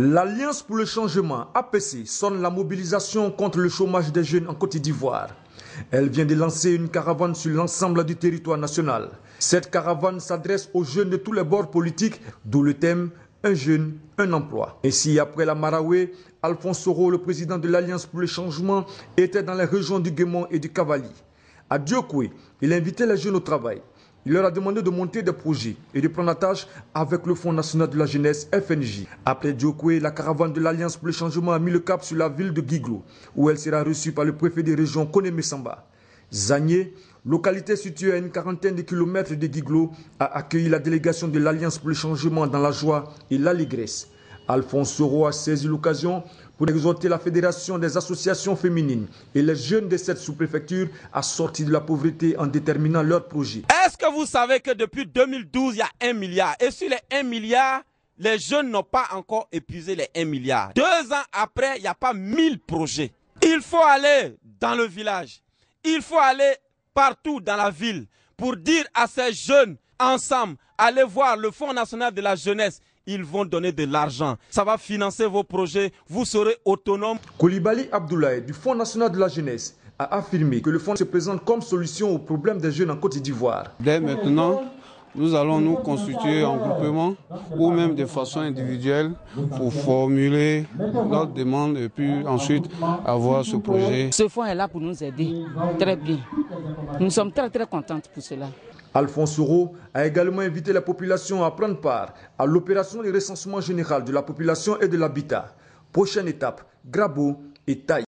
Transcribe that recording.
L'Alliance pour le changement, APC, sonne la mobilisation contre le chômage des jeunes en Côte d'Ivoire. Elle vient de lancer une caravane sur l'ensemble du territoire national. Cette caravane s'adresse aux jeunes de tous les bords politiques, d'où le thème un jeune, un emploi. Ainsi, après la Maraoué, Alphonse Soro, le président de l'Alliance pour le changement, était dans les régions du Guémont et du Cavali. À Diokoué, il invitait les jeunes au travail. Il leur a demandé de monter des projets et de prendre la tâche avec le Fonds national de la jeunesse FNJ. Après Djokwe, la caravane de l'Alliance pour le changement a mis le cap sur la ville de Guiglo, où elle sera reçue par le préfet des régions koné Samba. Zanier, localité située à une quarantaine de kilomètres de Guiglo, a accueilli la délégation de l'Alliance pour le changement dans la joie et l'allégresse. Alphonse Soro a saisi l'occasion pour exhorter la Fédération des associations féminines et les jeunes de cette sous-préfecture à sortir de la pauvreté en déterminant leurs projets. Est-ce que vous savez que depuis 2012, il y a 1 milliard Et sur les 1 milliard, les jeunes n'ont pas encore épuisé les 1 milliard. Deux ans après, il n'y a pas 1000 projets. Il faut aller dans le village. Il faut aller partout dans la ville pour dire à ces jeunes ensemble, allez voir le Fonds national de la jeunesse. Ils vont donner de l'argent. Ça va financer vos projets. Vous serez autonomes. » Koulibaly Abdoulaye du Fonds national de la jeunesse a affirmé que le fonds se présente comme solution au problème des jeunes en Côte d'Ivoire. Dès maintenant, nous allons nous constituer en groupement ou même de façon individuelle pour formuler notre demande et puis ensuite avoir ce projet. Ce fonds est là pour nous aider. Très bien. Nous sommes très très contents pour cela. Alphonse Rou a également invité la population à prendre part à l'opération de recensement général de la population et de l'habitat. Prochaine étape, Grabo et Taï.